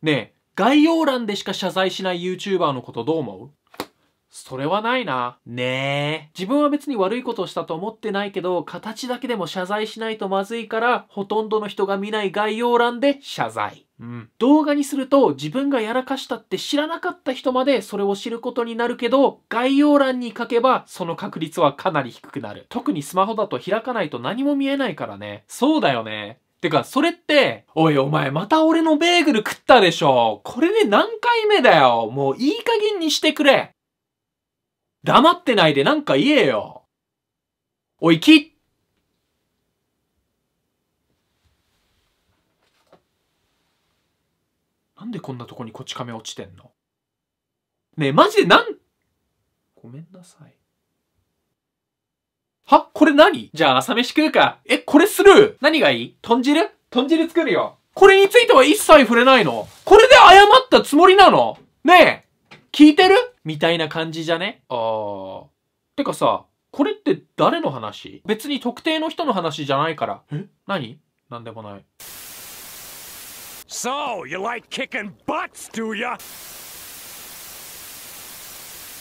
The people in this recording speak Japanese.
ねえ、概要欄でしか謝罪しない YouTuber のことどう思うそれはないな。ねえ。自分は別に悪いことをしたと思ってないけど、形だけでも謝罪しないとまずいから、ほとんどの人が見ない概要欄で謝罪。うん。動画にすると、自分がやらかしたって知らなかった人までそれを知ることになるけど、概要欄に書けば、その確率はかなり低くなる。特にスマホだと開かないと何も見えないからね。そうだよね。てか、それって、おいお前また俺のベーグル食ったでしょ。これで何回目だよ。もういい加減にしてくれ。黙ってないでなんか言えよ。おい、きなんでこんなとこにこち亀落ちてんのねえ、マジでなん、ごめんなさい。これ何じゃあ朝飯食うか。え、これする何がいい豚汁豚汁作るよ。これについては一切触れないのこれで謝ったつもりなのねえ聞いてるみたいな感じじゃねあー。てかさ、これって誰の話別に特定の人の話じゃないから。え何なんでもない。So, you like kicking butts, do ya?